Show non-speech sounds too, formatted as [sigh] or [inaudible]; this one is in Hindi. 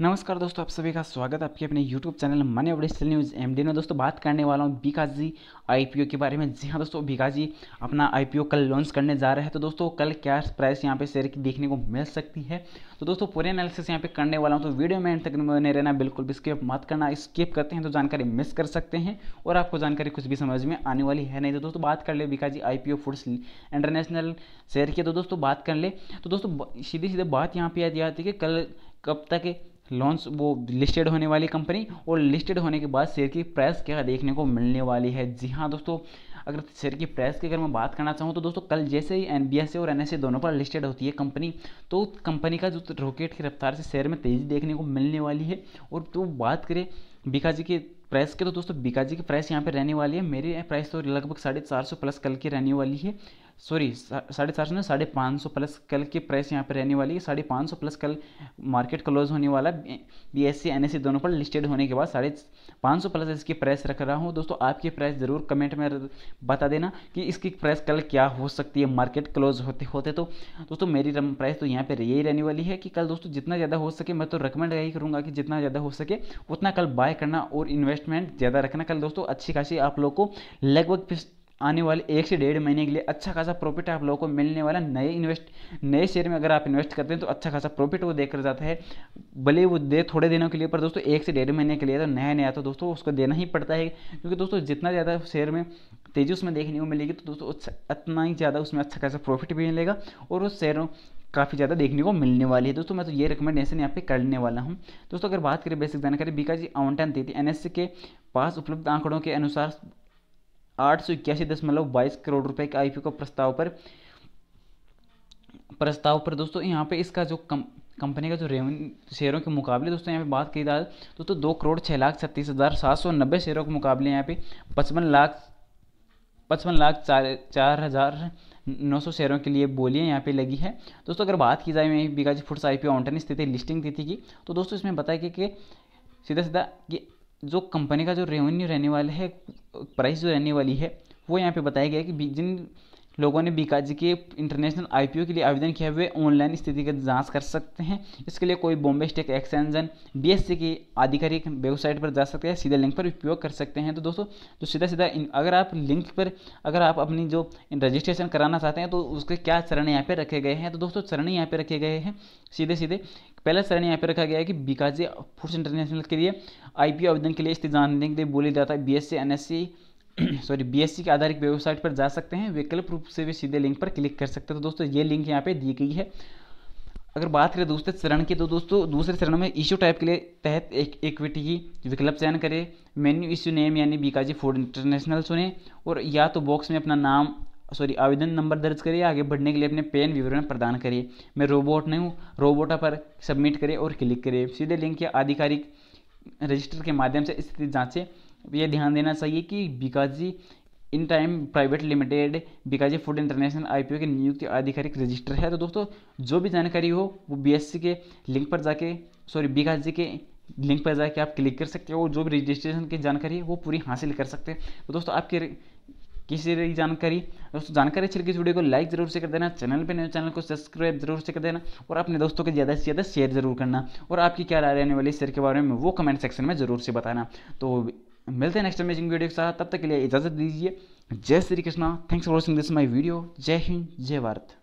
नमस्कार दोस्तों आप सभी का स्वागत है आपके अपने YouTube चैनल मनी ऑडिशल न्यूज़ एम डी में दोस्तों बात करने वाला हूँ बीकाजी ओ के बारे में जी हाँ दोस्तों बीकाजी अपना ओ कल लॉन्च करने जा रहे हैं तो दोस्तों कल क्या प्राइस यहाँ पे शेयर की देखने को मिल सकती है तो दोस्तों पूरे एनालिसिस यहाँ पे करने वाला हूँ तो वीडियो में तक बने रहना बिल्कुल भी स्किप मत करना स्किप करते हैं तो जानकारी मिस कर सकते हैं और आपको जानकारी कुछ भी समझ में आने वाली है नहीं तो दोस्तों बात कर ले Bikaji I P foods international share की तो दोस्तों बात कर ले तो दोस्तों सीधे सीधे बात यहाँ पे आ जाती है कि कल कब तक लॉन्च वो लिस्टेड होने वाली कंपनी और लिस्टेड होने के बाद शेयर की प्राइस क्या देखने को मिलने वाली है जी हाँ दोस्तों अगर शेयर की प्राइस की अगर मैं बात करना चाहूँ तो दोस्तों कल जैसे ही एन और एन e दोनों पर लिस्टेड होती है कंपनी तो कंपनी का जो रॉकेट की रफ्तार से शेयर में तेज़ी देखने को मिलने वाली है और तो बात करें बीकाजी के प्राइस के तो दोस्तों बीकाजी की प्राइस यहाँ पर रहने वाली है मेरी प्राइस तो लगभग साढ़े चार सौ प्लस कल की रहने वाली है सॉरी साढ़े चार सौ नहीं साढ़े पाँच सौ प्लस कल की प्राइस यहाँ पे रहने वाली है साढ़े पाँच सौ प्लस कल मार्केट क्लोज होने वाला है B S E N S E दोनों पर लिस्टेड होने के बाद साढ़े पाँच सौ प्लस इसकी प्राइस रख रहा हूँ दोस्तों आपकी प्राइस ज़रूर कमेंट में बता देना कि इसकी प्राइस कल क्या हो सकती है मार्केट क्लोज होते होते तो दोस्तों मेरी प्राइस तो यहाँ पर यही रहने वाली है कि कल दोस्तों जितना ज़्यादा हो सके मैं तो रिकमेंड यही करूँगा कि जितना ज़्यादा हो सके उतना कल बाय करना और इन्वेस्टमेंट ज़्यादा रखना कल दोस्तों अच्छी खासी आप लोग को लगभग आने वाले एक से डेढ़ महीने के लिए अच्छा खासा प्रॉफिट आप लोगों को मिलने वाला नए इन्वेस्ट नए शेयर में अगर आप इन्वेस्ट करते हैं तो अच्छा खासा प्रॉफिट वो देकर जाता है भले वो दे थोड़े दिनों के लिए पर दोस्तों एक से डेढ़ महीने के लिए तो नया नया तो दोस्तों उसको देना ही पड़ता है क्योंकि दोस्तों जितना ज़्यादा शेयर में तेज़ी उसमें देखने को मिलेगी तो दोस्तों उतना ही ज़्यादा उसमें अच्छा खासा प्रॉफिट भी मिलेगा और उस शेयरों काफ़ी ज़्यादा देखने को मिलने वाली है दोस्तों मैं तो ये रिकमेंडेशन यहाँ पे करने वाला हूँ दोस्तों अगर बात करें बेसिक जानकारी बीका जी आवंटन तिथि एन के पास उपलब्ध आंकड़ों के अनुसार आठ सौ इक्यासी दशमलव बाईस करोड़ रुपए के आईपीओ को प्रस्ताव पर प्रस्ताव पर दोस्तों यहाँ पे इसका जो कम कंपनी का जो रेवेन्यू शेयरों के मुकाबले दोस्तों यहाँ पे बात की जाए दोस्तों तो दो करोड़ छः लाख छत्तीस हज़ार सात सौ नब्बे शेयरों के मुकाबले यहाँ पे पचपन लाख पचपन लाख चार चार हज़ार नौ सौ शेयरों के लिए बोलियाँ यहाँ पे लगी है दोस्तों अगर बात की जाए बीकाजी फूड्स आई पी ऑनटन स्थिति लिस्टिंग तिथि की तो दोस्तों इसमें बताया कि, कि सीधा सीधा कि जो कंपनी का जो रेवेन्यू रहने वाला है प्राइस जो रहने वाली है वो यहाँ पे बताया गया है कि जिन लोगों ने बीकाजी के इंटरनेशनल आईपीओ के लिए आवेदन किया हुए ऑनलाइन स्थिति की जांच कर सकते हैं इसके लिए कोई बॉम्बे स्टेक एस बीएससी की आधिकारिक वेबसाइट पर जा सकते हैं सीधे लिंक पर उपयोग कर सकते हैं तो दोस्तों तो सीधा सीधा अगर आप लिंक पर अगर आप अपनी जो रजिस्ट्रेशन कराना चाहते हैं तो उसके क्या चरण यहाँ पर रखे गए हैं तो दोस्तों चरण यहाँ पर रखे गए हैं सीधे सीधे पहला चरण यहाँ पर रखा गया है कि बीकाजी फूड्स इंटरनेशनल के लिए आई आवेदन के लिए स्थिति जानने के लिए बोली जाता है बी एस [clears throat] सॉरी बीएससी के आधारित वेबसाइट पर जा सकते हैं विकल्प रूप से भी सीधे लिंक पर क्लिक कर सकते हैं तो दोस्तों ये लिंक यहाँ पे दी गई है अगर बात करें दूसरे चरण की तो दोस्तों दूसरे चरण में इश्यू टाइप के लिए तहत एक इक्विटी की विकल्प चयन करें मेन्यू इश्यू नेम यानी बीकाजी फूड इंटरनेशनल सुने और या तो बॉक्स में अपना नाम सॉरी आवेदन नंबर दर्ज करिए आगे बढ़ने के लिए अपने पेन विवरण प्रदान करिए मैं रोबोट नहीं हूँ रोबोटा पर सबमिट करें और क्लिक करें सीधे लिंक या आधिकारिक रजिस्टर के माध्यम से स्थिति जाँचें ये ध्यान देना चाहिए कि Bikaji in time private limited Bikaji food international ओ के नियुक्ति आधिकारिक रजिस्टर है तो दोस्तों जो भी जानकारी हो वो सी के लिंक पर जाके सॉरी बिकाजी के लिंक पर जाके आप क्लिक कर सकते हो जो भी रजिस्ट्रेशन की जानकारी है वो पूरी हासिल कर सकते हैं तो दोस्तों आपके किसी जानकारी दोस्तों जानकारी अच्छी लगी इस वीडियो को लाइक जरूर से कर देना चैनल पे नए चैनल को सब्सक्राइब जरूर से कर देना और अपने दोस्तों के ज़्यादा से ज़्यादा शेयर जरूर करना और आपकी क्या राय रहने वाली शेयर के बारे में वो कमेंट सेक्शन में जरूर से बताना तो मिलते हैं नेक्स्ट अमेजिंग वीडियो के साथ तब तक के लिए इजाज़त दीजिए जय Shri Krishna thanks for watching this my video जय हिंद जय भारत